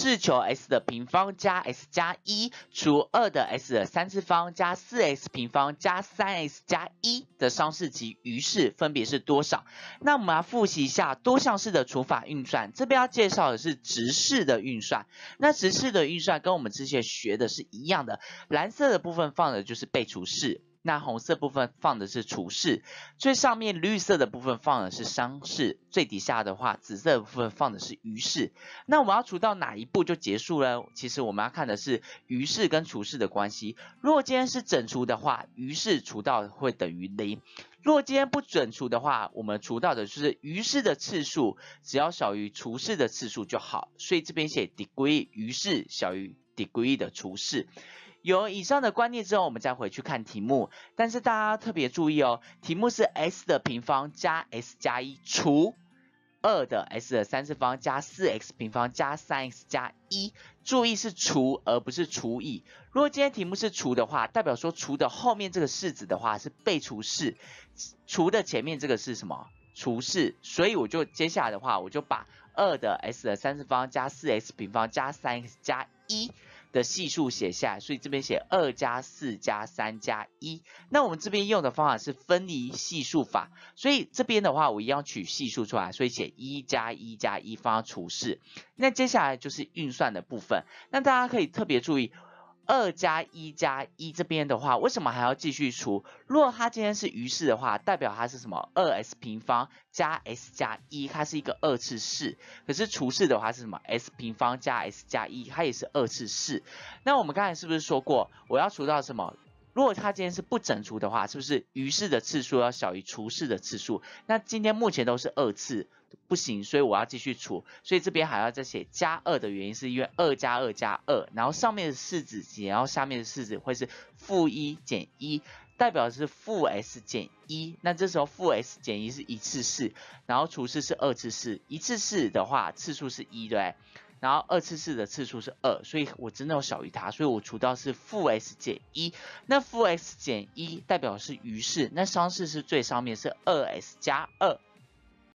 是求 s 的平方加 s 加一除二的 s 的三次方加四 s 平方加三 s 加一的商式及余式分别是多少？那我们来复习一下多项式的除法运算。这边要介绍的是直式的运算。那直式的运算跟我们之前学的是一样的。蓝色的部分放的就是被除式。那红色部分放的是除式，最上面绿色的部分放的是商式，最底下的话紫色部分放的是余式。那我们要除到哪一步就结束了？其实我们要看的是余式跟除式的关系。如果今天是整除的话，余式除到会等于零；如果今天不整除的话，我们除到的就是余式的次数只要小于除式的次数就好。所以这边写 degree 余式小于 degree 的除式。有以上的观念之后，我们再回去看题目。但是大家特别注意哦，题目是 s 的平方加 s 加一除二的 s 的三次方加四 x 平方加三 x 加一。注意是除而不是除以。如果今天题目是除的话，代表说除的后面这个式子的话是被除式，除的前面这个是什么除式？所以我就接下来的话，我就把二的 s 的三次方加四 x 平方加三 x 加一。的系数写下来，所以这边写二加四加三加一。那我们这边用的方法是分离系数法，所以这边的话我一定要取系数出来，所以写一加一加一方除式。那接下来就是运算的部分，那大家可以特别注意。二加一加一这边的话，为什么还要继续除？如果它今天是余式的话，代表它是什么？二 s 平方加 s 加一，它是一个二次式。可是除式的话是什么？s 平方加 s 加一，它也是二次式。那我们刚才是不是说过，我要除到什么？如果它今天是不整除的话，是不是余式的次数要小于除式的次数？那今天目前都是二次，不行，所以我要继续除。所以这边还要再写加二的原因，是因为二加二加二，然后上面的式子减，然后下面的式子会是负一减一，代表是负 s 减一。那这时候负 s 减一是一次式，然后除式是二次式。一次式的话，次数是一，对。然后二次式的次数是二，所以我真的要小于它，所以我除到是负 x 减一。那负 x 减一代表是余式，那商式是最上面是二 x 加二。